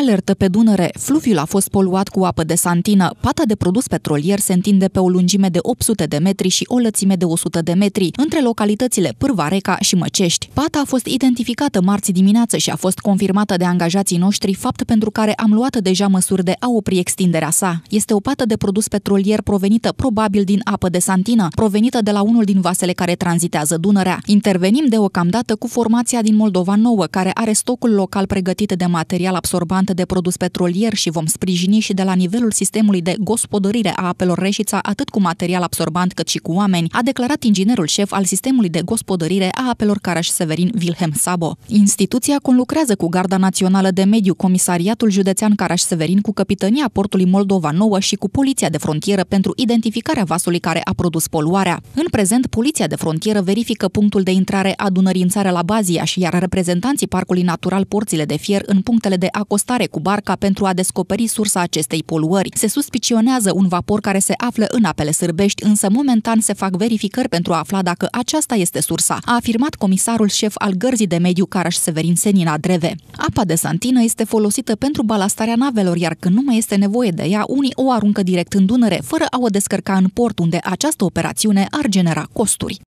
Alertă pe Dunăre, fluviul a fost poluat cu apă de santină. Pata de produs petrolier se întinde pe o lungime de 800 de metri și o lățime de 100 de metri, între localitățile Pârvareca și Măcești. Pata a fost identificată marți dimineață și a fost confirmată de angajații noștri, fapt pentru care am luat deja măsuri de a opri extinderea sa. Este o pată de produs petrolier provenită probabil din apă de santină, provenită de la unul din vasele care tranzitează Dunărea. Intervenim deocamdată cu formația din Moldova Nouă, care are stocul local pregătit de material absorbant cont de produs petrolier și vom sprijini și de la nivelul sistemului de gospodărire a apelor Reșița atât cu material absorbant cât și cu oameni, a declarat inginerul șef al sistemului de gospodărire a apelor Caraș Severin Wilhelm Sabo. Instituția conlucrează cu Garda Națională de Mediu, Comisariatul Județean Caraș Severin cu Capitania Portului Moldova Nouă și cu Poliția de Frontieră pentru identificarea vasului care a produs poluarea. În prezent, Poliția de Frontieră verifică punctul de intrare a Dunării în țară la Bazia și iar reprezentanții Parcului Natural Porțile de Fier în punctele de acostare debarcare cu barca pentru a descoperi sursa acestei poluări. Se suspicionează un vapor care se află în apele sârbești, însă momentan se fac verificări pentru a afla dacă aceasta este sursa, a afirmat comisarul șef al Gărzii de Mediu Caraș Severin Senina Dreve. Apa de santină este folosită pentru balastarea navelor, iar când nu mai este nevoie de ea, unii o aruncă direct în Dunăre, fără a o descărca în port, unde această operațiune ar genera costuri.